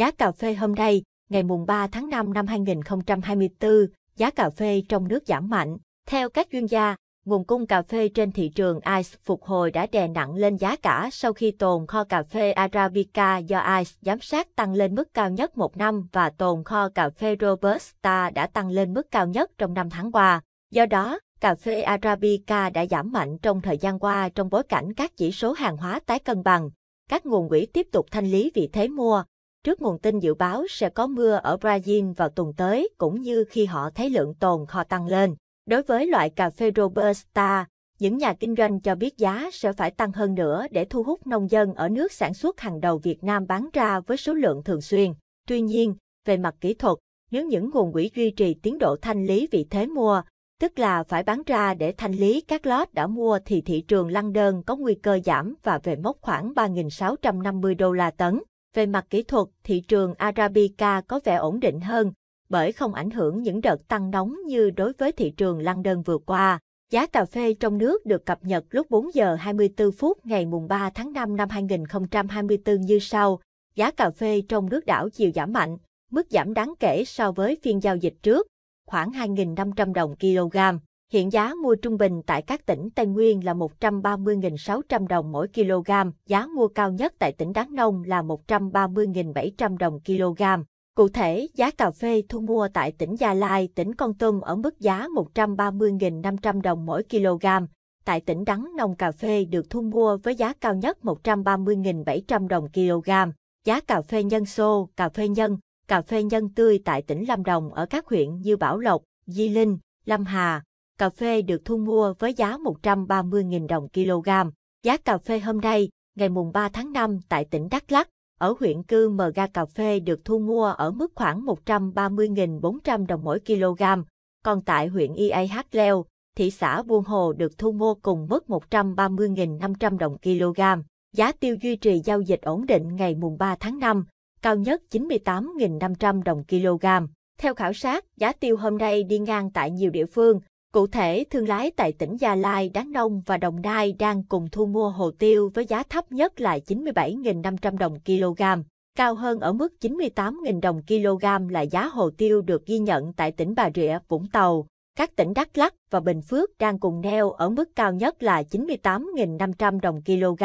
Giá cà phê hôm nay, ngày mùng 3 tháng 5 năm 2024, giá cà phê trong nước giảm mạnh. Theo các chuyên gia, nguồn cung cà phê trên thị trường ICE phục hồi đã đè nặng lên giá cả sau khi tồn kho cà phê Arabica do ICE giám sát tăng lên mức cao nhất một năm và tồn kho cà phê Robusta đã tăng lên mức cao nhất trong năm tháng qua. Do đó, cà phê Arabica đã giảm mạnh trong thời gian qua trong bối cảnh các chỉ số hàng hóa tái cân bằng. Các nguồn quỹ tiếp tục thanh lý vị thế mua, Trước nguồn tin dự báo sẽ có mưa ở Brazil vào tuần tới cũng như khi họ thấy lượng tồn kho tăng lên. Đối với loại cà phê Robusta, những nhà kinh doanh cho biết giá sẽ phải tăng hơn nữa để thu hút nông dân ở nước sản xuất hàng đầu Việt Nam bán ra với số lượng thường xuyên. Tuy nhiên, về mặt kỹ thuật, nếu những nguồn quỹ duy trì tiến độ thanh lý vị thế mua, tức là phải bán ra để thanh lý các lót đã mua thì thị trường lăng đơn có nguy cơ giảm và về mốc khoảng 3.650 đô la tấn. Về mặt kỹ thuật, thị trường Arabica có vẻ ổn định hơn, bởi không ảnh hưởng những đợt tăng nóng như đối với thị trường London vừa qua. Giá cà phê trong nước được cập nhật lúc 4 giờ 24 phút ngày mùng 3 tháng 5 năm 2024 như sau. Giá cà phê trong nước đảo chiều giảm mạnh, mức giảm đáng kể so với phiên giao dịch trước, khoảng 2.500 đồng kg. Hiện giá mua trung bình tại các tỉnh Tây Nguyên là 130.600 đồng mỗi kg, giá mua cao nhất tại tỉnh Đắk Nông là 130.700 đồng kg. Cụ thể, giá cà phê thu mua tại tỉnh Gia Lai, tỉnh Con Tum ở mức giá 130.500 đồng mỗi kg. Tại tỉnh Đắk Nông cà phê được thu mua với giá cao nhất 130.700 đồng kg. Giá cà phê nhân xô, cà phê nhân, cà phê nhân tươi tại tỉnh Lâm Đồng ở các huyện như Bảo Lộc, Di Linh, Lâm Hà, cà phê được thu mua với giá 130.000 đồng kg. Giá cà phê hôm nay, ngày mùng 3 tháng 5 tại tỉnh Đắk Lắk, ở huyện Cư Mờ Ga cà phê được thu mua ở mức khoảng 130.400 đồng mỗi kg, còn tại huyện IAH Leo, thị xã Buôn Hồ được thu mua cùng mức 130.500 đồng kg. Giá tiêu duy trì giao dịch ổn định ngày mùng 3 tháng 5, cao nhất 98.500 đồng kg. Theo khảo sát, giá tiêu hôm nay đi ngang tại nhiều địa phương, Cụ thể, thương lái tại tỉnh Gia Lai, đán Nông và Đồng Nai đang cùng thu mua hồ tiêu với giá thấp nhất là 97.500 đồng kg, cao hơn ở mức 98.000 đồng kg là giá hồ tiêu được ghi nhận tại tỉnh Bà Rịa, Vũng Tàu. Các tỉnh Đắk Lắk và Bình Phước đang cùng neo ở mức cao nhất là 98.500 đồng kg.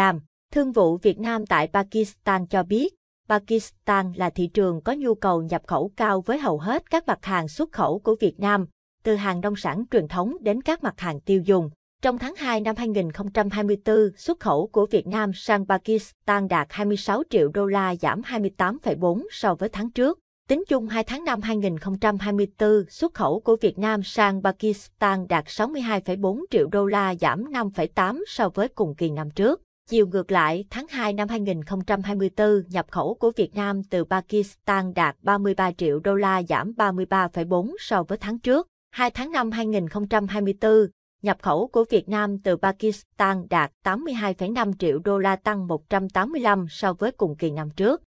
Thương vụ Việt Nam tại Pakistan cho biết, Pakistan là thị trường có nhu cầu nhập khẩu cao với hầu hết các mặt hàng xuất khẩu của Việt Nam từ hàng nông sản truyền thống đến các mặt hàng tiêu dùng. Trong tháng 2 năm 2024, xuất khẩu của Việt Nam sang Pakistan đạt 26 triệu đô la giảm 28,4 so với tháng trước. Tính chung 2 tháng năm 2024, xuất khẩu của Việt Nam sang Pakistan đạt 62,4 triệu đô la giảm 5,8 so với cùng kỳ năm trước. Chiều ngược lại, tháng 2 năm 2024, nhập khẩu của Việt Nam từ Pakistan đạt 33 triệu đô la giảm 33,4 so với tháng trước. 2 tháng 5 2024, nhập khẩu của Việt Nam từ Pakistan đạt 82,5 triệu đô la tăng 185 so với cùng kỳ năm trước.